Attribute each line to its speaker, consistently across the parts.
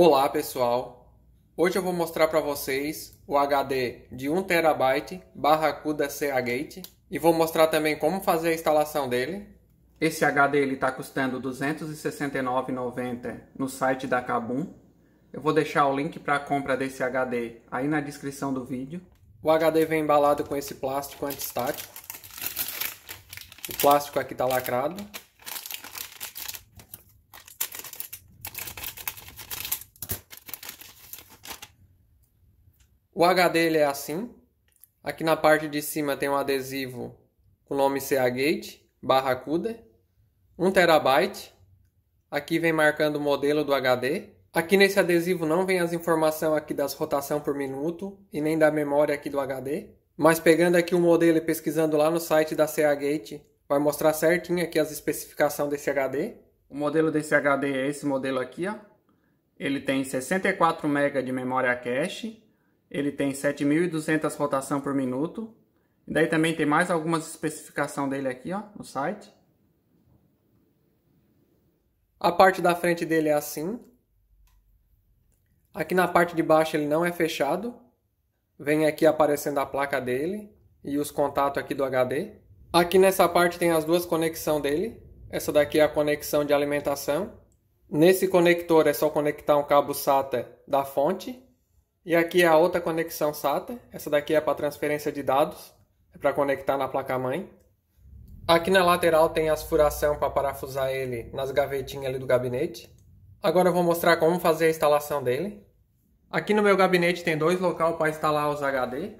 Speaker 1: Olá pessoal, hoje eu vou mostrar para vocês o HD de 1TB Barracuda CA Gate e vou mostrar também como fazer a instalação dele. Esse HD está custando R$ 269,90 no site da Kabum. Eu vou deixar o link para a compra desse HD aí na descrição do vídeo. O HD vem embalado com esse plástico antistático. O plástico aqui está lacrado. O H dele é assim. Aqui na parte de cima tem um adesivo com o nome CA Gate, Barracuda, 1 terabyte. Aqui vem marcando o modelo do HD. Aqui nesse adesivo não vem as informações aqui das rotação por minuto e nem da memória aqui do HD. Mas pegando aqui o modelo e pesquisando lá no site da CA Gate, vai mostrar certinho aqui as especificações desse HD. O modelo desse HD é esse modelo aqui, ó. Ele tem 64 MB de memória cache, ele tem 7.200 rotação por minuto. E daí também tem mais algumas especificações dele aqui ó, no site. A parte da frente dele é assim. Aqui na parte de baixo ele não é fechado. Vem aqui aparecendo a placa dele e os contatos aqui do HD. Aqui nessa parte tem as duas conexões dele. Essa daqui é a conexão de alimentação. Nesse conector é só conectar um cabo SATA da fonte e aqui é a outra conexão SATA. Essa daqui é para transferência de dados, é para conectar na placa-mãe. Aqui na lateral tem as furação para parafusar ele nas gavetinhas ali do gabinete. Agora eu vou mostrar como fazer a instalação dele. Aqui no meu gabinete tem dois locais para instalar os HD.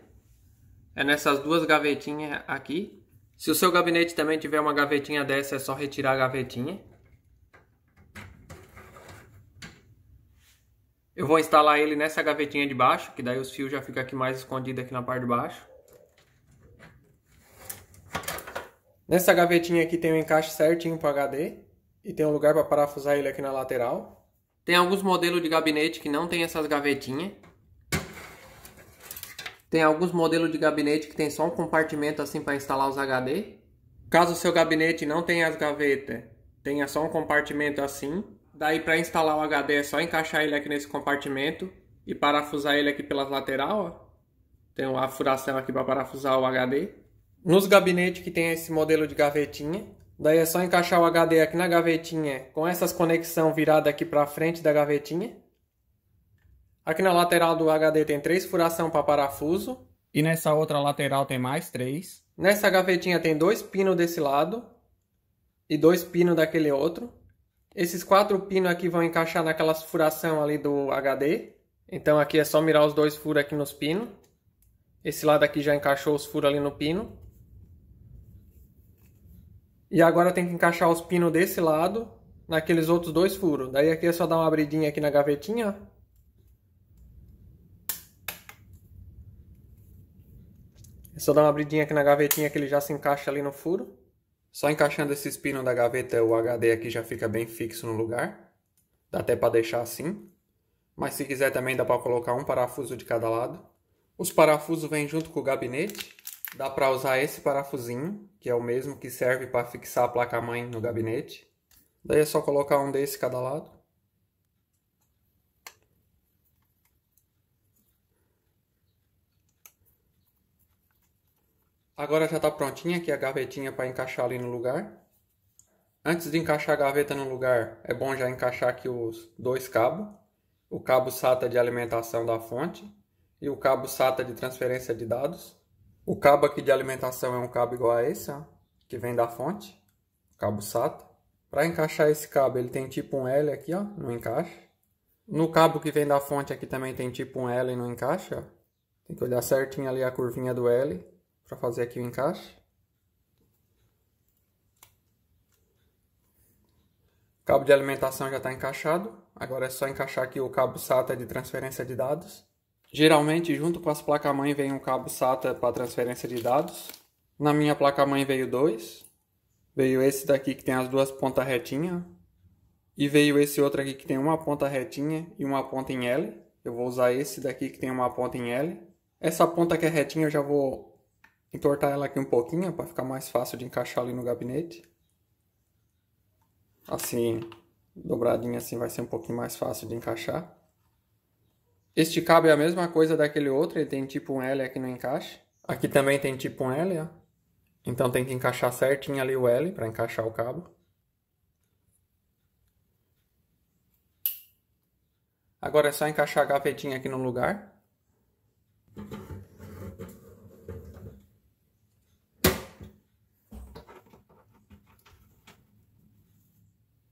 Speaker 1: É nessas duas gavetinhas aqui. Se o seu gabinete também tiver uma gavetinha dessa, é só retirar a gavetinha. Eu vou instalar ele nessa gavetinha de baixo, que daí os fios já ficam aqui mais escondidos aqui na parte de baixo. Nessa gavetinha aqui tem o um encaixe certinho para HD e tem um lugar para parafusar ele aqui na lateral. Tem alguns modelos de gabinete que não tem essas gavetinhas. Tem alguns modelos de gabinete que tem só um compartimento assim para instalar os HD. Caso o seu gabinete não tenha as gavetas, tenha só um compartimento assim, Daí para instalar o HD é só encaixar ele aqui nesse compartimento e parafusar ele aqui pelas lateral, ó. Tem uma furação aqui para parafusar o HD. Nos gabinetes que tem esse modelo de gavetinha, daí é só encaixar o HD aqui na gavetinha com essas conexão virada aqui para frente da gavetinha. Aqui na lateral do HD tem três furação para parafuso e nessa outra lateral tem mais três. Nessa gavetinha tem dois pinos desse lado e dois pinos daquele outro. Esses quatro pinos aqui vão encaixar naquela furação ali do HD. Então aqui é só mirar os dois furos aqui nos pinos. Esse lado aqui já encaixou os furos ali no pino. E agora tem que encaixar os pinos desse lado naqueles outros dois furos. Daí aqui é só dar uma abridinha aqui na gavetinha. É só dar uma abridinha aqui na gavetinha que ele já se encaixa ali no furo. Só encaixando esse pino da gaveta, o HD aqui já fica bem fixo no lugar. Dá até para deixar assim. Mas se quiser também dá para colocar um parafuso de cada lado. Os parafusos vêm junto com o gabinete. Dá para usar esse parafusinho, que é o mesmo que serve para fixar a placa-mãe no gabinete. Daí é só colocar um desse cada lado. Agora já está prontinha aqui a gavetinha para encaixar ali no lugar. Antes de encaixar a gaveta no lugar, é bom já encaixar aqui os dois cabos. O cabo SATA de alimentação da fonte e o cabo SATA de transferência de dados. O cabo aqui de alimentação é um cabo igual a esse, ó, que vem da fonte, cabo SATA. Para encaixar esse cabo, ele tem tipo um L aqui, ó, no encaixe. No cabo que vem da fonte aqui também tem tipo um L no encaixe, ó. Tem que olhar certinho ali a curvinha do L para fazer aqui o encaixe. O cabo de alimentação já está encaixado, agora é só encaixar aqui o cabo SATA de transferência de dados. Geralmente, junto com as placas-mãe, vem um cabo SATA para transferência de dados. Na minha placa-mãe veio dois. Veio esse daqui que tem as duas pontas retinhas. E veio esse outro aqui que tem uma ponta retinha e uma ponta em L. Eu vou usar esse daqui que tem uma ponta em L. Essa ponta que é retinha eu já vou entortar ela aqui um pouquinho para ficar mais fácil de encaixar ali no gabinete. Assim, dobradinha assim vai ser um pouquinho mais fácil de encaixar. Este cabo é a mesma coisa daquele outro, ele tem tipo um L aqui no encaixe. Aqui também tem tipo um L, ó. Então tem que encaixar certinho ali o L para encaixar o cabo. Agora é só encaixar a gavetinha aqui no lugar.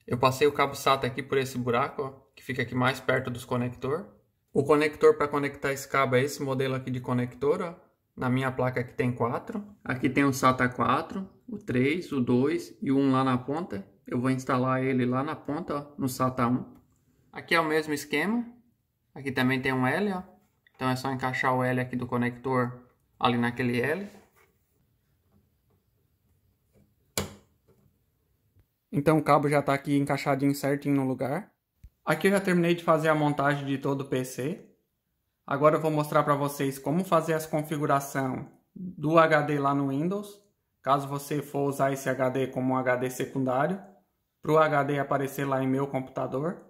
Speaker 1: Eu passei o cabo SATA aqui por esse buraco, ó, que fica aqui mais perto dos conector. O conector para conectar esse cabo é esse modelo aqui de conector, ó. Na minha placa aqui tem quatro. Aqui tem o SATA 4, o 3, o 2 e o 1 lá na ponta. Eu vou instalar ele lá na ponta, ó, no SATA 1. Aqui é o mesmo esquema. Aqui também tem um L, ó. Então é só encaixar o L aqui do conector ali naquele L. Então o cabo já está aqui encaixadinho certinho no lugar. Aqui eu já terminei de fazer a montagem de todo o PC. Agora eu vou mostrar para vocês como fazer as configuração do HD lá no Windows. Caso você for usar esse HD como um HD secundário. Para o HD aparecer lá em meu computador.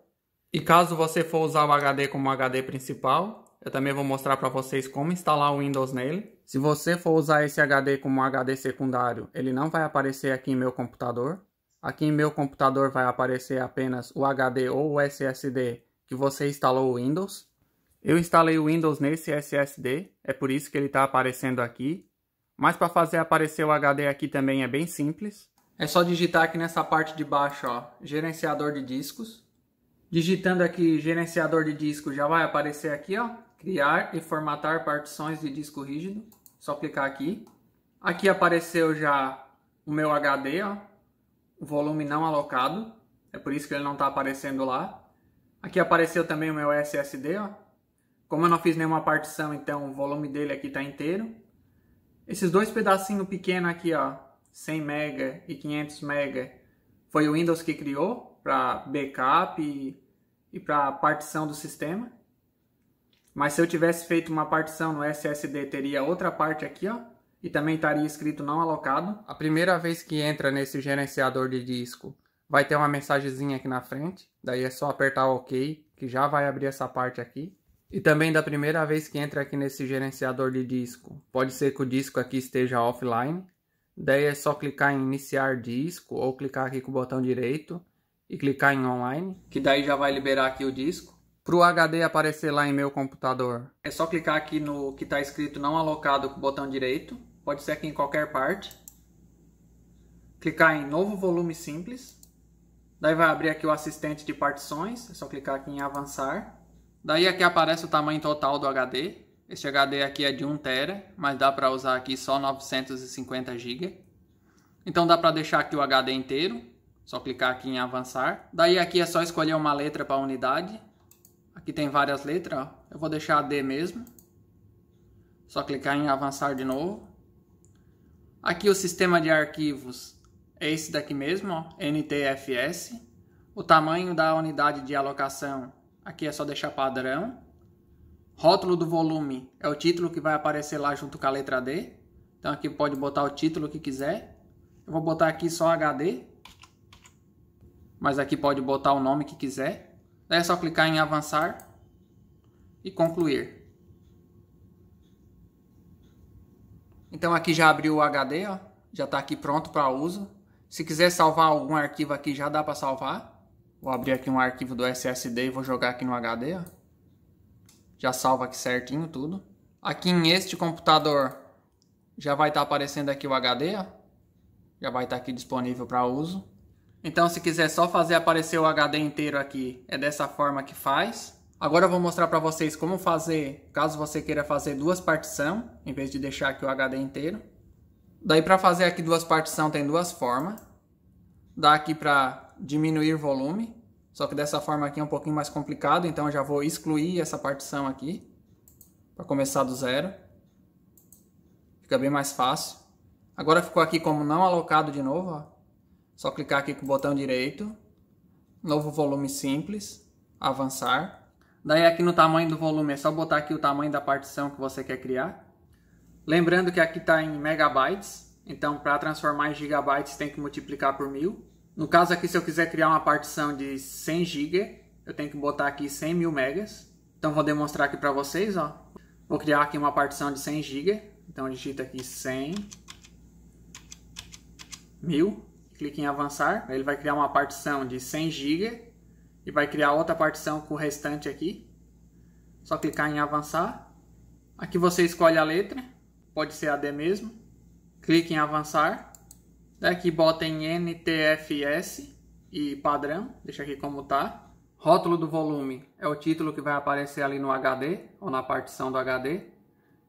Speaker 1: E caso você for usar o HD como HD principal, eu também vou mostrar para vocês como instalar o Windows nele. Se você for usar esse HD como HD secundário, ele não vai aparecer aqui em meu computador. Aqui em meu computador vai aparecer apenas o HD ou o SSD que você instalou o Windows. Eu instalei o Windows nesse SSD, é por isso que ele está aparecendo aqui. Mas para fazer aparecer o HD aqui também é bem simples. É só digitar aqui nessa parte de baixo, ó, gerenciador de discos. Digitando aqui gerenciador de disco já vai aparecer aqui, ó, criar e formatar partições de disco rígido. Só clicar aqui. Aqui apareceu já o meu HD, ó, volume não alocado, é por isso que ele não está aparecendo lá. Aqui apareceu também o meu SSD, ó. Como eu não fiz nenhuma partição, então o volume dele aqui está inteiro. Esses dois pedacinhos pequenos aqui, ó, 100 mega e 500 mega, foi o Windows que criou para backup e, e para partição do sistema. Mas se eu tivesse feito uma partição no SSD, teria outra parte aqui, ó, e também estaria escrito não alocado. A primeira vez que entra nesse gerenciador de disco, vai ter uma mensagenzinha aqui na frente, daí é só apertar OK, que já vai abrir essa parte aqui. E também da primeira vez que entra aqui nesse gerenciador de disco, pode ser que o disco aqui esteja offline, daí é só clicar em iniciar disco ou clicar aqui com o botão direito e clicar em online, que daí já vai liberar aqui o disco para o HD aparecer lá em meu computador? É só clicar aqui no que está escrito não alocado com o botão direito. Pode ser aqui em qualquer parte. Clicar em novo volume simples. Daí vai abrir aqui o assistente de partições. É só clicar aqui em avançar. Daí aqui aparece o tamanho total do HD. Este HD aqui é de 1 tera, mas dá para usar aqui só 950 GB. Então dá para deixar aqui o HD inteiro, só clicar aqui em avançar. Daí aqui é só escolher uma letra para unidade, Aqui tem várias letras, ó. eu vou deixar a D mesmo. Só clicar em avançar de novo. Aqui o sistema de arquivos é esse daqui mesmo, ó, NTFS. O tamanho da unidade de alocação, aqui é só deixar padrão. Rótulo do volume é o título que vai aparecer lá junto com a letra D. Então aqui pode botar o título que quiser. Eu vou botar aqui só HD. Mas aqui pode botar o nome que quiser. Daí é só clicar em avançar e concluir. Então aqui já abriu o HD, ó, já está aqui pronto para uso. Se quiser salvar algum arquivo aqui, já dá para salvar. Vou abrir aqui um arquivo do SSD e vou jogar aqui no HD. Ó. Já salva aqui certinho tudo. Aqui em este computador já vai estar tá aparecendo aqui o HD. Ó. Já vai estar tá aqui disponível para uso. Então se quiser só fazer aparecer o HD inteiro aqui, é dessa forma que faz. Agora eu vou mostrar para vocês como fazer, caso você queira fazer duas partições, em vez de deixar aqui o HD inteiro. Daí para fazer aqui duas partições tem duas formas. Dá aqui para diminuir volume, só que dessa forma aqui é um pouquinho mais complicado, então eu já vou excluir essa partição aqui, para começar do zero. Fica bem mais fácil. Agora ficou aqui como não alocado de novo, ó. Só clicar aqui com o botão direito, novo volume simples, avançar. Daí aqui no tamanho do volume é só botar aqui o tamanho da partição que você quer criar. Lembrando que aqui está em megabytes, então para transformar em gigabytes tem que multiplicar por mil. No caso aqui, se eu quiser criar uma partição de 100 GB, eu tenho que botar aqui 100 mil megas. Então vou demonstrar aqui para vocês, ó. Vou criar aqui uma partição de 100 GB. Então digita aqui 100 mil clique em avançar, ele vai criar uma partição de 100 GB e vai criar outra partição com o restante aqui. Só clicar em avançar. Aqui você escolhe a letra, pode ser AD mesmo. Clique em avançar. Daqui bota em NTFS e padrão, deixa aqui como tá. Rótulo do volume é o título que vai aparecer ali no HD ou na partição do HD.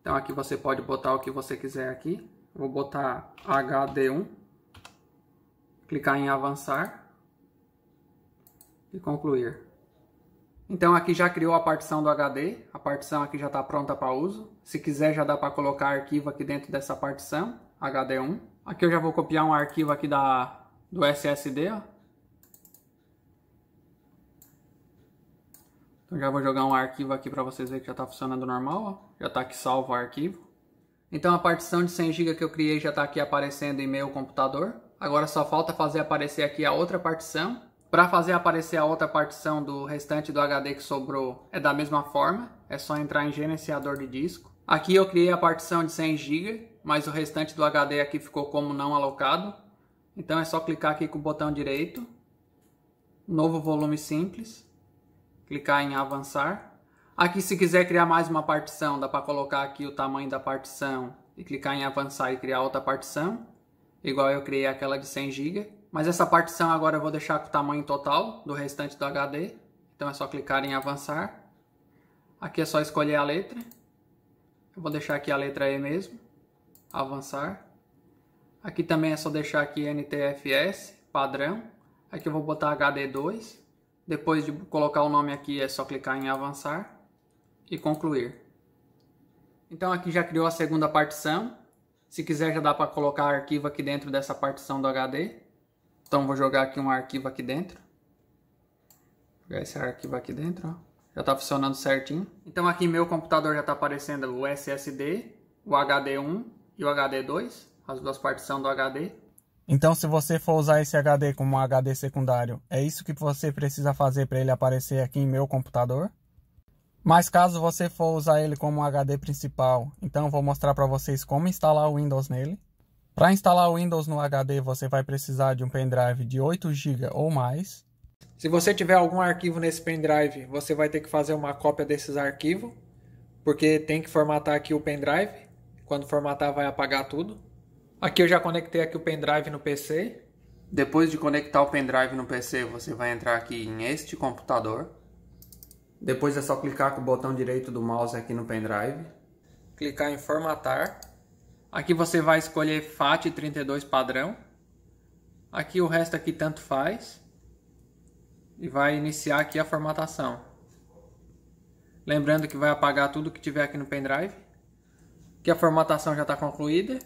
Speaker 1: Então aqui você pode botar o que você quiser aqui. Vou botar HD1 clicar em avançar e concluir. Então aqui já criou a partição do HD, a partição aqui já está pronta para uso. Se quiser já dá para colocar arquivo aqui dentro dessa partição, HD1. Aqui eu já vou copiar um arquivo aqui da, do SSD, ó. Então já vou jogar um arquivo aqui para vocês verem que já está funcionando normal, ó. Já está aqui salvo o arquivo. Então a partição de 100 GB que eu criei já está aqui aparecendo em meu computador. Agora só falta fazer aparecer aqui a outra partição. Para fazer aparecer a outra partição do restante do HD que sobrou, é da mesma forma. É só entrar em gerenciador de disco. Aqui eu criei a partição de 100 GB, mas o restante do HD aqui ficou como não alocado. Então é só clicar aqui com o botão direito. Novo volume simples. Clicar em avançar. Aqui se quiser criar mais uma partição, dá para colocar aqui o tamanho da partição e clicar em avançar e criar outra partição igual eu criei aquela de 100 GB. Mas essa partição agora eu vou deixar com o tamanho total do restante do HD. Então é só clicar em avançar. Aqui é só escolher a letra. Eu vou deixar aqui a letra E mesmo. Avançar. Aqui também é só deixar aqui NTFS, padrão. Aqui eu vou botar HD2. Depois de colocar o nome aqui é só clicar em avançar e concluir. Então aqui já criou a segunda partição. Se quiser já dá para colocar arquivo aqui dentro dessa partição do HD. Então vou jogar aqui um arquivo aqui dentro. Vou jogar esse arquivo aqui dentro, ó. Já está funcionando certinho. Então aqui meu computador já está aparecendo o SSD, o HD1 e o HD2, as duas partições do HD. Então se você for usar esse HD como um HD secundário, é isso que você precisa fazer para ele aparecer aqui em meu computador? Mas caso você for usar ele como HD principal, então vou mostrar para vocês como instalar o Windows nele. Para instalar o Windows no HD, você vai precisar de um pendrive de 8 GB ou mais. Se você tiver algum arquivo nesse pendrive, você vai ter que fazer uma cópia desses arquivos, porque tem que formatar aqui o pendrive. Quando formatar, vai apagar tudo. Aqui eu já conectei aqui o pendrive no PC. Depois de conectar o pendrive no PC, você vai entrar aqui em este computador. Depois é só clicar com o botão direito do mouse aqui no pendrive, clicar em formatar. Aqui você vai escolher FAT32 padrão. Aqui o resto aqui tanto faz. E vai iniciar aqui a formatação. Lembrando que vai apagar tudo que tiver aqui no pendrive. Que a formatação já está concluída.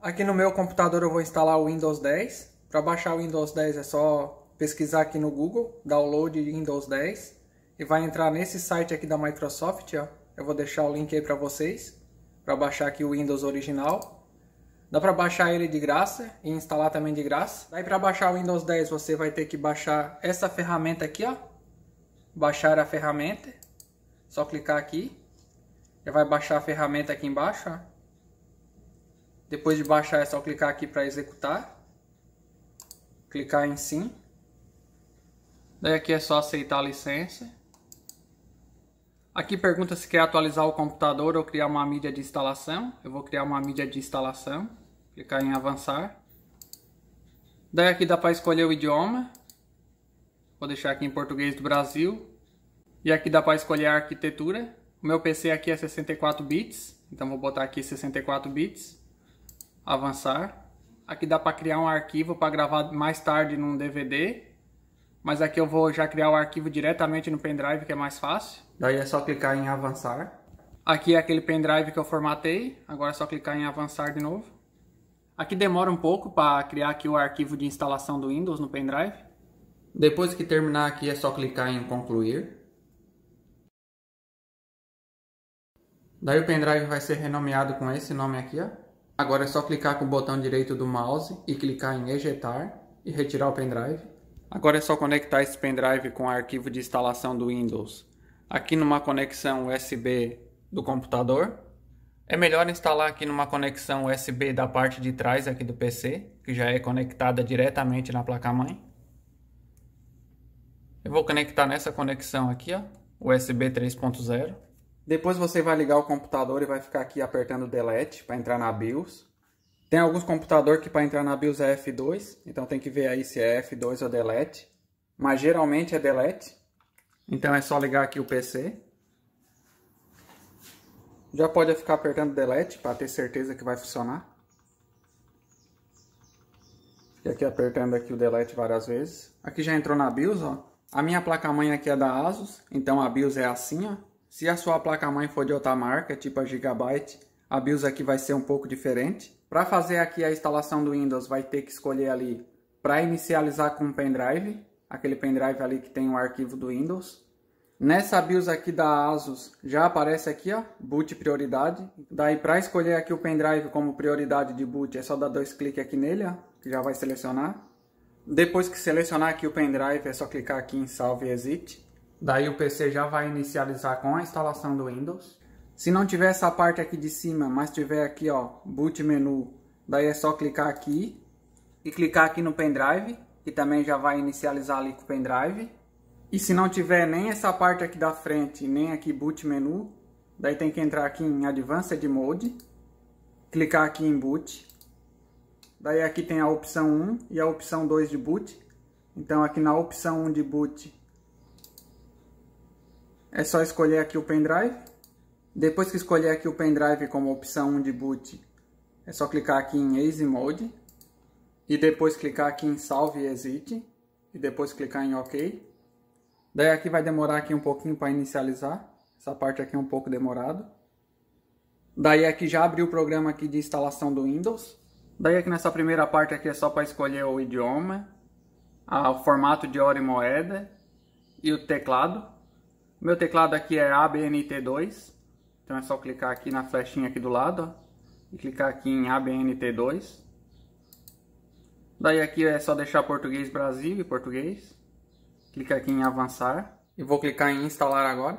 Speaker 1: Aqui no meu computador eu vou instalar o Windows 10. Para baixar o Windows 10 é só pesquisar aqui no Google, download Windows 10 e vai entrar nesse site aqui da Microsoft, ó. Eu vou deixar o link aí para vocês, para baixar aqui o Windows original. Dá para baixar ele de graça e instalar também de graça. Daí para baixar o Windows 10, você vai ter que baixar essa ferramenta aqui, ó. Baixar a ferramenta. Só clicar aqui. Já vai baixar a ferramenta aqui embaixo, ó. Depois de baixar é só clicar aqui para executar. Clicar em sim. Daí aqui é só aceitar a licença. Aqui pergunta se quer atualizar o computador ou criar uma mídia de instalação. Eu vou criar uma mídia de instalação. Clicar em avançar. Daí aqui dá para escolher o idioma. Vou deixar aqui em português do Brasil. E aqui dá para escolher a arquitetura. O meu PC aqui é 64 bits. Então vou botar aqui 64 bits. Avançar. Aqui dá para criar um arquivo para gravar mais tarde num DVD. Mas aqui eu vou já criar o arquivo diretamente no pendrive que é mais fácil. Daí é só clicar em avançar. Aqui é aquele pendrive que eu formatei, agora é só clicar em avançar de novo. Aqui demora um pouco para criar aqui o arquivo de instalação do Windows no pendrive. Depois que terminar aqui é só clicar em concluir. Daí o pendrive vai ser renomeado com esse nome aqui, ó. Agora é só clicar com o botão direito do mouse e clicar em ejetar e retirar o pendrive. Agora é só conectar esse pendrive com o arquivo de instalação do Windows aqui numa conexão USB do computador. É melhor instalar aqui numa conexão USB da parte de trás aqui do PC, que já é conectada diretamente na placa-mãe. Eu vou conectar nessa conexão aqui, ó, USB 3.0. Depois você vai ligar o computador e vai ficar aqui apertando delete para entrar na BIOS. Tem alguns computadores que para entrar na BIOS é F2, então tem que ver aí se é F2 ou delete. Mas geralmente é delete, então é só ligar aqui o PC. Já pode ficar apertando delete para ter certeza que vai funcionar. E aqui apertando aqui o delete várias vezes. Aqui já entrou na BIOS, ó. A minha placa-mãe aqui é da ASUS, então a BIOS é assim, ó. Se a sua placa-mãe for de outra marca, tipo a Gigabyte, a BIOS aqui vai ser um pouco diferente. Para fazer aqui a instalação do Windows, vai ter que escolher ali para inicializar com o pendrive aquele pendrive ali que tem o arquivo do Windows. Nessa BIOS aqui da ASUS já aparece aqui, ó, boot prioridade. Daí para escolher aqui o pendrive como prioridade de boot é só dar dois cliques aqui nele, ó, que já vai selecionar. Depois que selecionar aqui o pendrive é só clicar aqui em salve e exit. Daí o PC já vai inicializar com a instalação do Windows. Se não tiver essa parte aqui de cima, mas tiver aqui ó, boot menu, daí é só clicar aqui e clicar aqui no pendrive que também já vai inicializar ali com o pendrive. E se não tiver nem essa parte aqui da frente, nem aqui boot menu, daí tem que entrar aqui em Advanced Mode, clicar aqui em boot. Daí aqui tem a opção 1 e a opção 2 de boot. Então aqui na opção 1 de boot é só escolher aqui o pendrive. Depois que escolher aqui o pendrive como opção 1 de boot, é só clicar aqui em Easy Mode e depois clicar aqui em salve e exit e depois clicar em ok. Daí aqui vai demorar aqui um pouquinho para inicializar. Essa parte aqui é um pouco demorado. Daí aqui já abriu o programa aqui de instalação do Windows. Daí aqui nessa primeira parte aqui é só para escolher o idioma, a, o formato de hora e moeda e o teclado. Meu teclado aqui é ABNT2, então é só clicar aqui na flechinha aqui do lado ó, e clicar aqui em ABNT2. Daí aqui é só deixar português Brasil e português. Clica aqui em avançar. E vou clicar em instalar agora.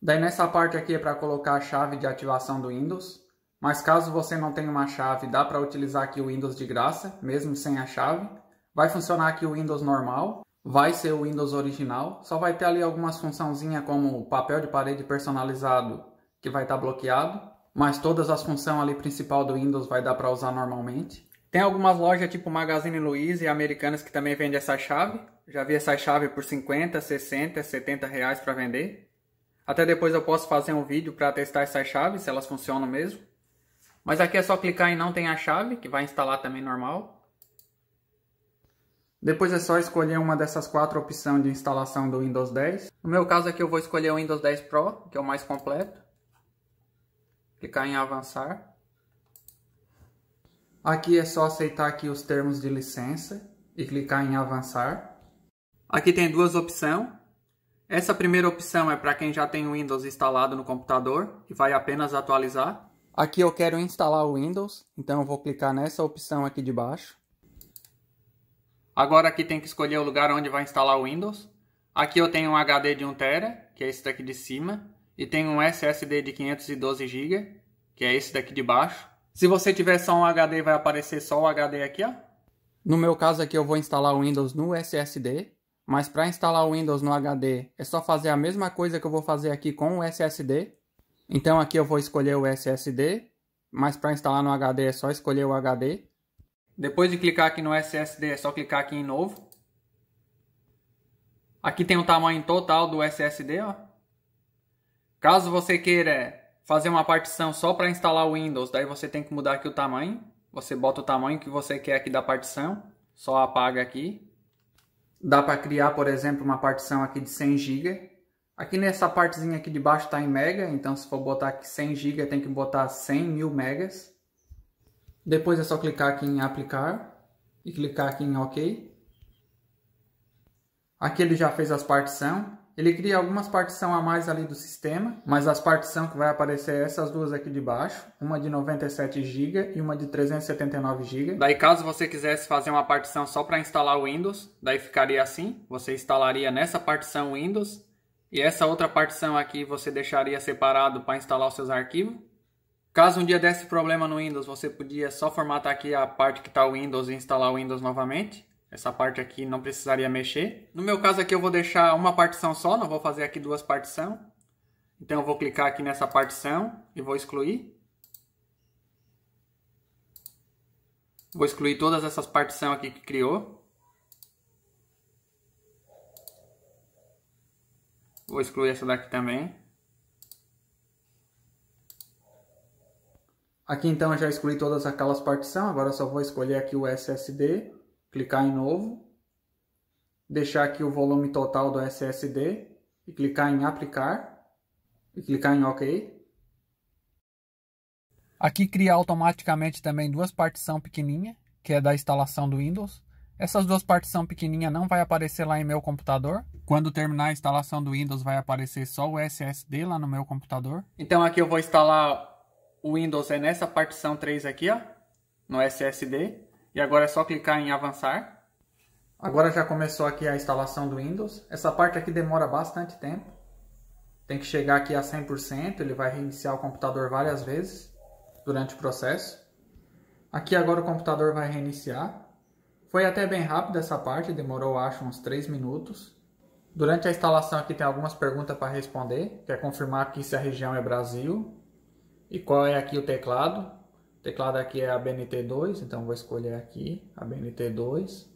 Speaker 1: Daí nessa parte aqui é para colocar a chave de ativação do Windows. Mas caso você não tenha uma chave, dá para utilizar aqui o Windows de graça, mesmo sem a chave. Vai funcionar aqui o Windows normal, vai ser o Windows original, só vai ter ali algumas funçãozinhas como papel de parede personalizado que vai estar tá bloqueado, mas todas as funções ali principal do Windows vai dar para usar normalmente. Tem algumas lojas tipo Magazine Luiza e Americanas que também vendem essa chave. Já vi essa chave por 50, 60, 70 reais para vender. Até depois eu posso fazer um vídeo para testar essas chaves, se elas funcionam mesmo. Mas aqui é só clicar em não tem a chave, que vai instalar também normal. Depois é só escolher uma dessas quatro opções de instalação do Windows 10. No meu caso aqui eu vou escolher o Windows 10 Pro, que é o mais completo. Clicar em avançar. Aqui é só aceitar aqui os termos de licença e clicar em avançar. Aqui tem duas opções. Essa primeira opção é para quem já tem o Windows instalado no computador e vai apenas atualizar. Aqui eu quero instalar o Windows, então eu vou clicar nessa opção aqui de baixo. Agora aqui tem que escolher o lugar onde vai instalar o Windows. Aqui eu tenho um HD de 1TB, que é esse daqui de cima, e tenho um SSD de 512GB, que é esse daqui de baixo. Se você tiver só um HD, vai aparecer só o HD aqui, ó. No meu caso aqui eu vou instalar o Windows no SSD, mas para instalar o Windows no HD é só fazer a mesma coisa que eu vou fazer aqui com o SSD. Então aqui eu vou escolher o SSD, mas para instalar no HD é só escolher o HD. Depois de clicar aqui no SSD é só clicar aqui em novo. Aqui tem o tamanho total do SSD, ó. Caso você queira fazer uma partição só para instalar o Windows, daí você tem que mudar aqui o tamanho. Você bota o tamanho que você quer aqui da partição, só apaga aqui. Dá para criar, por exemplo, uma partição aqui de 100 GB. Aqui nessa partezinha aqui de baixo está em mega, então se for botar aqui 100 GB, tem que botar 100 mil megas. Depois é só clicar aqui em aplicar e clicar aqui em OK. Aqui ele já fez as partição. Ele cria algumas partições a mais ali do sistema, mas as partições que vai aparecer essas duas aqui de baixo, uma de 97 GB e uma de 379 GB. Daí caso você quisesse fazer uma partição só para instalar o Windows, daí ficaria assim, você instalaria nessa partição Windows e essa outra partição aqui você deixaria separado para instalar os seus arquivos. Caso um dia desse problema no Windows, você podia só formatar aqui a parte que está o Windows e instalar o Windows novamente. Essa parte aqui não precisaria mexer. No meu caso aqui eu vou deixar uma partição só, não vou fazer aqui duas partições. Então eu vou clicar aqui nessa partição e vou excluir. Vou excluir todas essas partições aqui que criou. Vou excluir essa daqui também. Aqui então eu já excluí todas aquelas partições, agora só vou escolher aqui o SSD clicar em novo, deixar aqui o volume total do SSD e clicar em aplicar e clicar em OK. Aqui cria automaticamente também duas partição pequenininha, que é da instalação do Windows. Essas duas partição pequenininha não vai aparecer lá em meu computador. Quando terminar a instalação do Windows vai aparecer só o SSD lá no meu computador. Então aqui eu vou instalar o Windows é nessa partição 3 aqui, ó, no SSD. E agora é só clicar em avançar. Agora já começou aqui a instalação do Windows. Essa parte aqui demora bastante tempo. Tem que chegar aqui a 100%, ele vai reiniciar o computador várias vezes durante o processo. Aqui agora o computador vai reiniciar. Foi até bem rápido essa parte, demorou acho uns 3 minutos. Durante a instalação aqui tem algumas perguntas para responder, Quer é confirmar aqui se a região é Brasil e qual é aqui o teclado. O teclado aqui é a BNT2, então vou escolher aqui a BNT2.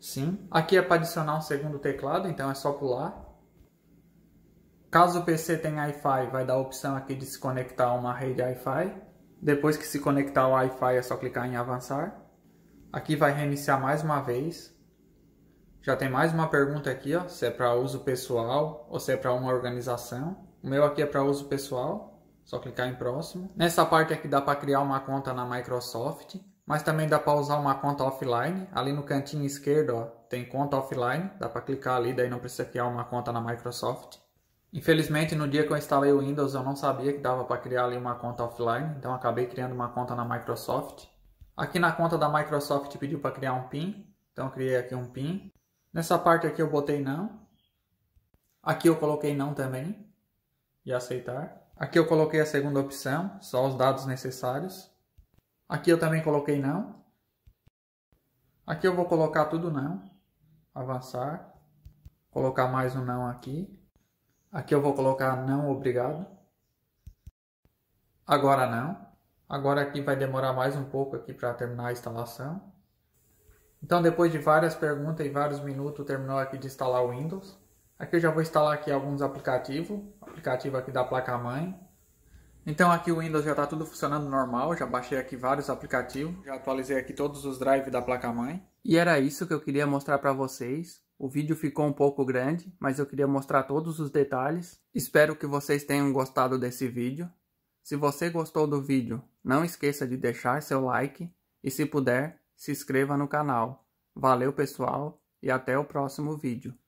Speaker 1: Sim. Aqui é para adicionar um segundo teclado, então é só pular. Caso o PC tenha Wi-Fi, vai dar a opção aqui de se conectar a uma rede Wi-Fi. Depois que se conectar ao Wi-Fi, é só clicar em avançar. Aqui vai reiniciar mais uma vez. Já tem mais uma pergunta aqui, ó, se é para uso pessoal ou se é para uma organização. O meu aqui é para uso pessoal. Só clicar em próximo. Nessa parte aqui dá para criar uma conta na Microsoft, mas também dá para usar uma conta offline. Ali no cantinho esquerdo ó, tem conta offline, dá para clicar ali, daí não precisa criar uma conta na Microsoft. Infelizmente, no dia que eu instalei o Windows, eu não sabia que dava para criar ali uma conta offline, então acabei criando uma conta na Microsoft. Aqui na conta da Microsoft pediu para criar um PIN, então eu criei aqui um PIN. Nessa parte aqui eu botei não. Aqui eu coloquei não também e aceitar. Aqui eu coloquei a segunda opção, só os dados necessários. Aqui eu também coloquei não. Aqui eu vou colocar tudo não. Avançar. Colocar mais um não aqui. Aqui eu vou colocar não obrigado. Agora não. Agora aqui vai demorar mais um pouco aqui para terminar a instalação. Então depois de várias perguntas e vários minutos terminou aqui de instalar o Windows. Aqui eu já vou instalar aqui alguns aplicativos, aplicativo aqui da placa mãe. Então aqui o Windows já está tudo funcionando normal, já baixei aqui vários aplicativos, já atualizei aqui todos os drives da placa mãe. E era isso que eu queria mostrar para vocês. O vídeo ficou um pouco grande, mas eu queria mostrar todos os detalhes. Espero que vocês tenham gostado desse vídeo. Se você gostou do vídeo, não esqueça de deixar seu like e se puder, se inscreva no canal. Valeu pessoal e até o próximo vídeo.